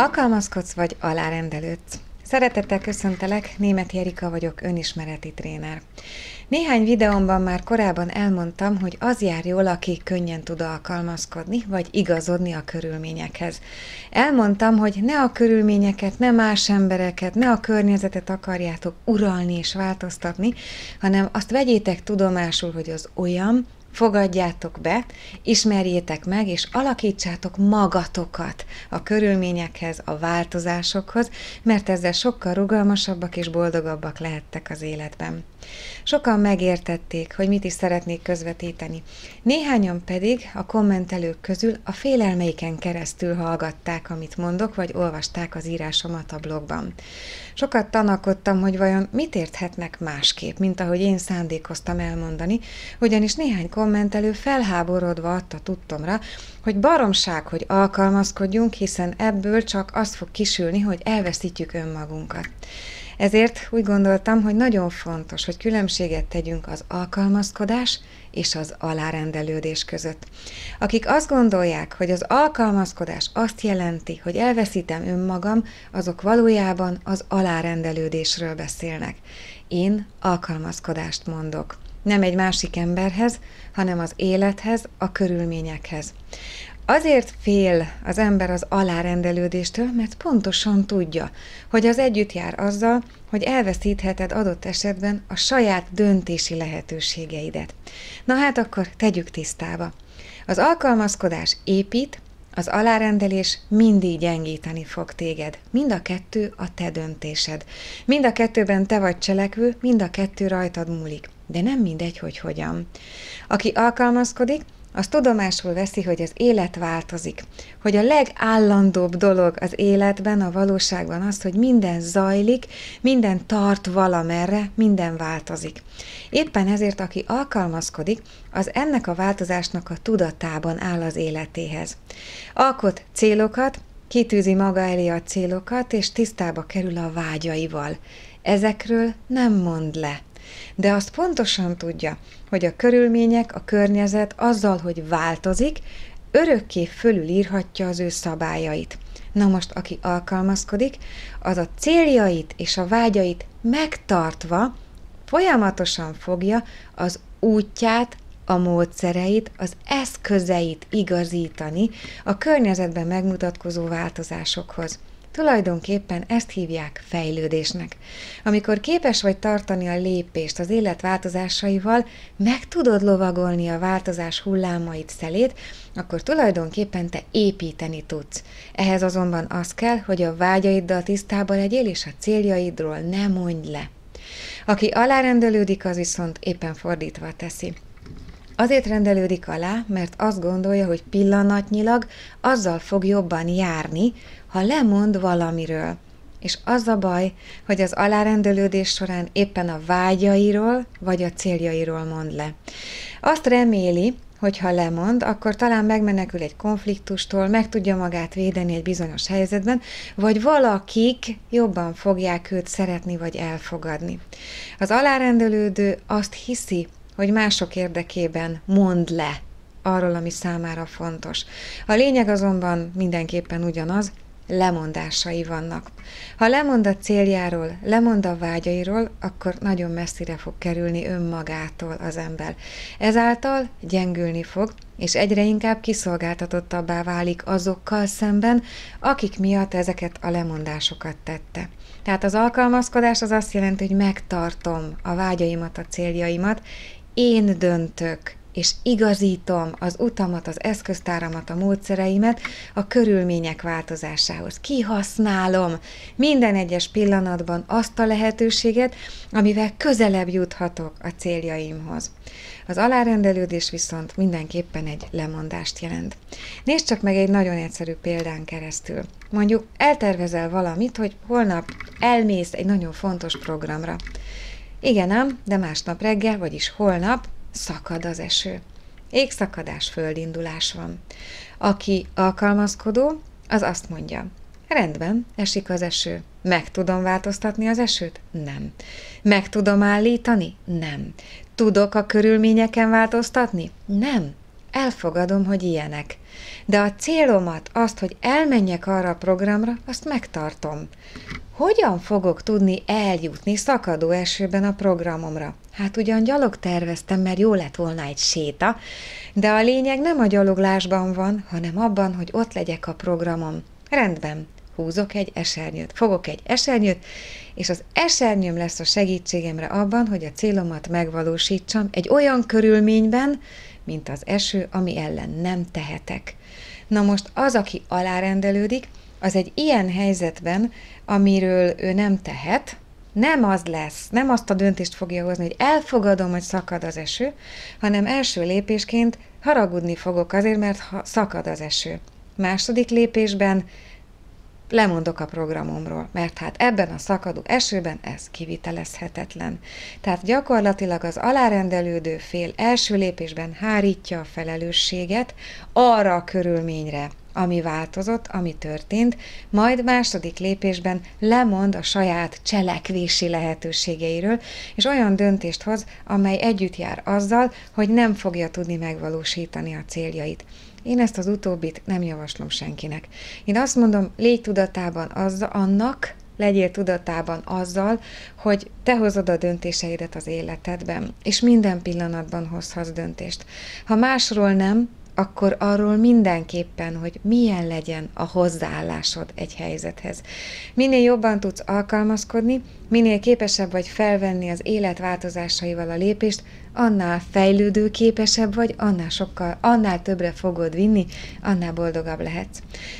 Alkalmazkodsz vagy alárendelődsz? Szeretettel köszöntelek, Német Jerika vagyok, önismereti tréner. Néhány videómban már korábban elmondtam, hogy az jár jól, aki könnyen tud alkalmazkodni, vagy igazodni a körülményekhez. Elmondtam, hogy ne a körülményeket, ne más embereket, ne a környezetet akarjátok uralni és változtatni, hanem azt vegyétek tudomásul, hogy az olyan, fogadjátok be, ismerjétek meg, és alakítsátok magatokat a körülményekhez, a változásokhoz, mert ezzel sokkal rugalmasabbak és boldogabbak lehettek az életben. Sokan megértették, hogy mit is szeretnék közvetíteni. Néhányan pedig a kommentelők közül a félelmeiken keresztül hallgatták, amit mondok, vagy olvasták az írásomat a blogban. Sokat tanakodtam, hogy vajon mit érthetnek másképp, mint ahogy én szándékoztam elmondani, ugyanis néhány kommentelő felháborodva adta tudtomra, hogy baromság, hogy alkalmazkodjunk, hiszen ebből csak az fog kisülni, hogy elveszítjük önmagunkat. Ezért úgy gondoltam, hogy nagyon fontos, hogy különbséget tegyünk az alkalmazkodás és az alárendelődés között. Akik azt gondolják, hogy az alkalmazkodás azt jelenti, hogy elveszítem önmagam, azok valójában az alárendelődésről beszélnek. Én alkalmazkodást mondok nem egy másik emberhez, hanem az élethez, a körülményekhez. Azért fél az ember az alárendelődéstől, mert pontosan tudja, hogy az együtt jár azzal, hogy elveszítheted adott esetben a saját döntési lehetőségeidet. Na hát akkor tegyük tisztába. Az alkalmazkodás épít, az alárendelés mindig gyengíteni fog téged. Mind a kettő a te döntésed. Mind a kettőben te vagy cselekvő, mind a kettő rajtad múlik. De nem mindegy, hogy hogyan. Aki alkalmazkodik, az tudomásul veszi, hogy az élet változik. Hogy a legállandóbb dolog az életben, a valóságban az, hogy minden zajlik, minden tart valamerre, minden változik. Éppen ezért, aki alkalmazkodik, az ennek a változásnak a tudatában áll az életéhez. Alkot célokat, kitűzi maga elé a célokat, és tisztába kerül a vágyaival. Ezekről nem mond le de azt pontosan tudja, hogy a körülmények, a környezet azzal, hogy változik, örökké fölülírhatja az ő szabályait. Na most, aki alkalmazkodik, az a céljait és a vágyait megtartva folyamatosan fogja az útját, a módszereit, az eszközeit igazítani a környezetben megmutatkozó változásokhoz. Tulajdonképpen ezt hívják fejlődésnek. Amikor képes vagy tartani a lépést az élet változásaival, meg tudod lovagolni a változás hullámait szelét, akkor tulajdonképpen te építeni tudsz. Ehhez azonban az kell, hogy a vágyaiddal tisztában legyél, és a céljaidról ne mondj le. Aki alárendelődik, az viszont éppen fordítva teszi. Azért rendelődik alá, mert azt gondolja, hogy pillanatnyilag azzal fog jobban járni, ha lemond valamiről. És az a baj, hogy az alárendelődés során éppen a vágyairól vagy a céljairól mond le. Azt reméli, hogy ha lemond, akkor talán megmenekül egy konfliktustól, meg tudja magát védeni egy bizonyos helyzetben, vagy valakik jobban fogják őt szeretni vagy elfogadni. Az alárendelődő azt hiszi, hogy mások érdekében mond le arról, ami számára fontos. A lényeg azonban mindenképpen ugyanaz, lemondásai vannak. Ha lemond a céljáról, lemond a vágyairól, akkor nagyon messzire fog kerülni önmagától az ember. Ezáltal gyengülni fog, és egyre inkább kiszolgáltatottabbá válik azokkal szemben, akik miatt ezeket a lemondásokat tette. Tehát az alkalmazkodás az azt jelenti, hogy megtartom a vágyaimat, a céljaimat, én döntök, és igazítom az utamat, az eszköztáramat, a módszereimet a körülmények változásához. Kihasználom minden egyes pillanatban azt a lehetőséget, amivel közelebb juthatok a céljaimhoz. Az alárendelődés viszont mindenképpen egy lemondást jelent. Nézd csak meg egy nagyon egyszerű példán keresztül. Mondjuk eltervezel valamit, hogy holnap elmész egy nagyon fontos programra. Igen ám, de másnap reggel, vagyis holnap szakad az eső. Égszakadás, földindulás van. Aki alkalmazkodó, az azt mondja, rendben, esik az eső. Meg tudom változtatni az esőt? Nem. Meg tudom állítani? Nem. Tudok a körülményeken változtatni? Nem. Elfogadom, hogy ilyenek. De a célomat, azt, hogy elmenjek arra a programra, azt megtartom. Hogyan fogok tudni eljutni szakadó esőben a programomra? Hát ugyan gyalog terveztem, mert jó lett volna egy séta, de a lényeg nem a gyaloglásban van, hanem abban, hogy ott legyek a programom. Rendben, húzok egy esernyőt, fogok egy esernyőt, és az esernyőm lesz a segítségemre abban, hogy a célomat megvalósítsam egy olyan körülményben, mint az eső, ami ellen nem tehetek. Na most az, aki alárendelődik, az egy ilyen helyzetben, amiről ő nem tehet, nem az lesz, nem azt a döntést fogja hozni, hogy elfogadom, hogy szakad az eső, hanem első lépésként haragudni fogok azért, mert ha szakad az eső. Második lépésben lemondok a programomról, mert hát ebben a szakadó esőben ez kivitelezhetetlen. Tehát gyakorlatilag az alárendelődő fél első lépésben hárítja a felelősséget arra a körülményre, ami változott, ami történt, majd második lépésben lemond a saját cselekvési lehetőségeiről, és olyan döntést hoz, amely együtt jár azzal, hogy nem fogja tudni megvalósítani a céljait. Én ezt az utóbbit nem javaslom senkinek. Én azt mondom, légy tudatában az, annak, legyél tudatában azzal, hogy te hozod a döntéseidet az életedben, és minden pillanatban hozhatsz döntést. Ha másról nem, akkor arról mindenképpen, hogy milyen legyen a hozzáállásod egy helyzethez. Minél jobban tudsz alkalmazkodni, minél képesebb vagy felvenni az élet változásaival a lépést, annál fejlődőképesebb vagy, annál sokkal, annál többre fogod vinni, annál boldogabb lehetsz.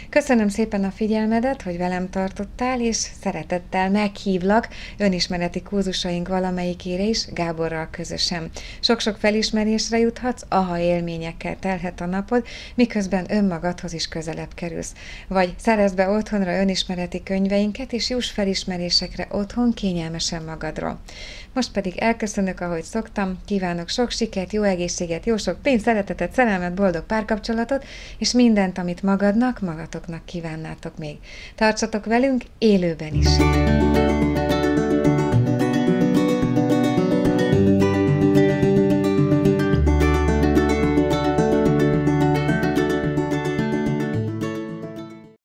Köszönöm szépen a figyelmedet, hogy velem tartottál, és szeretettel meghívlak önismereti kurzusaink valamelyikére is, Gáborral közösen. Sok-sok felismerésre juthatsz, aha élményekkel telhet a napod, miközben önmagadhoz is közelebb kerülsz. Vagy szerezd be otthonra önismereti könyveinket, és juss felismerésekre otthon kényelmesen magadról. Most pedig elköszönök, ahogy szoktam, kívánom kívánok sok sikert, jó egészséget, jó sok pénzt, szeretetet, szerelmet, boldog párkapcsolatot, és mindent, amit magadnak, magatoknak kívánnátok még. Tartsatok velünk élőben is!